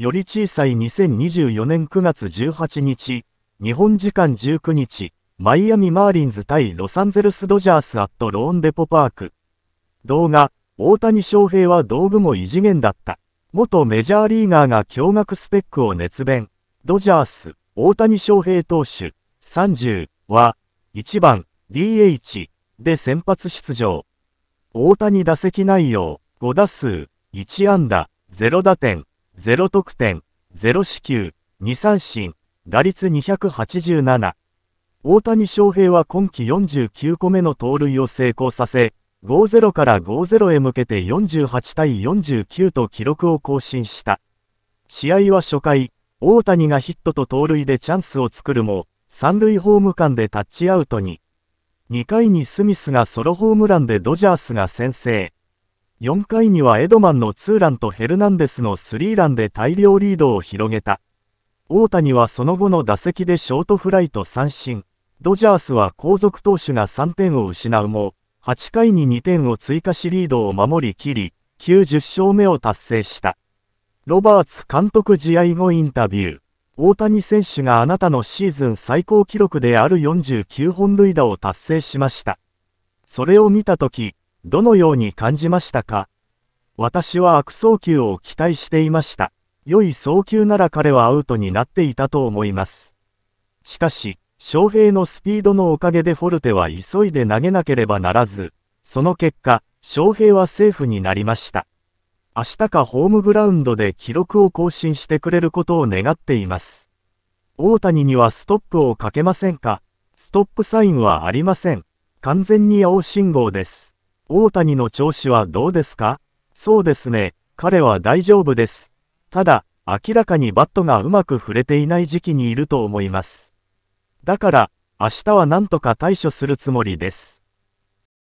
より小さい2024年9月18日、日本時間19日、マイアミ・マーリンズ対ロサンゼルス・ドジャース・アット・ローンデポ・パーク。動画、大谷翔平は道具も異次元だった。元メジャーリーガーが驚愕スペックを熱弁。ドジャース、大谷翔平投手、30は、1番、DH で先発出場。大谷打席内容、5打数、1安打、0打点。0得点、0四球、2三振、打率287。大谷翔平は今季49個目の盗塁を成功させ、50から50へ向けて48対49と記録を更新した。試合は初回、大谷がヒットと盗塁でチャンスを作るも、三塁ホーム間でタッチアウトに。2回にスミスがソロホームランでドジャースが先制。4回にはエドマンのツーランとヘルナンデスのスリーランで大量リードを広げた。大谷はその後の打席でショートフライと三振。ドジャースは後続投手が3点を失うも、8回に2点を追加しリードを守りきり、90勝目を達成した。ロバーツ監督試合後インタビュー。大谷選手があなたのシーズン最高記録である49本塁打を達成しました。それを見たとき、どのように感じましたか私は悪送球を期待していました。良い送球なら彼はアウトになっていたと思います。しかし、翔平のスピードのおかげでフォルテは急いで投げなければならず、その結果、翔平はセーフになりました。明日かホームグラウンドで記録を更新してくれることを願っています。大谷にはストップをかけませんかストップサインはありません。完全に青信号です。大谷の調子はどうですかそうですね、彼は大丈夫です。ただ、明らかにバットがうまく触れていない時期にいると思います。だから、明日は何とか対処するつもりです。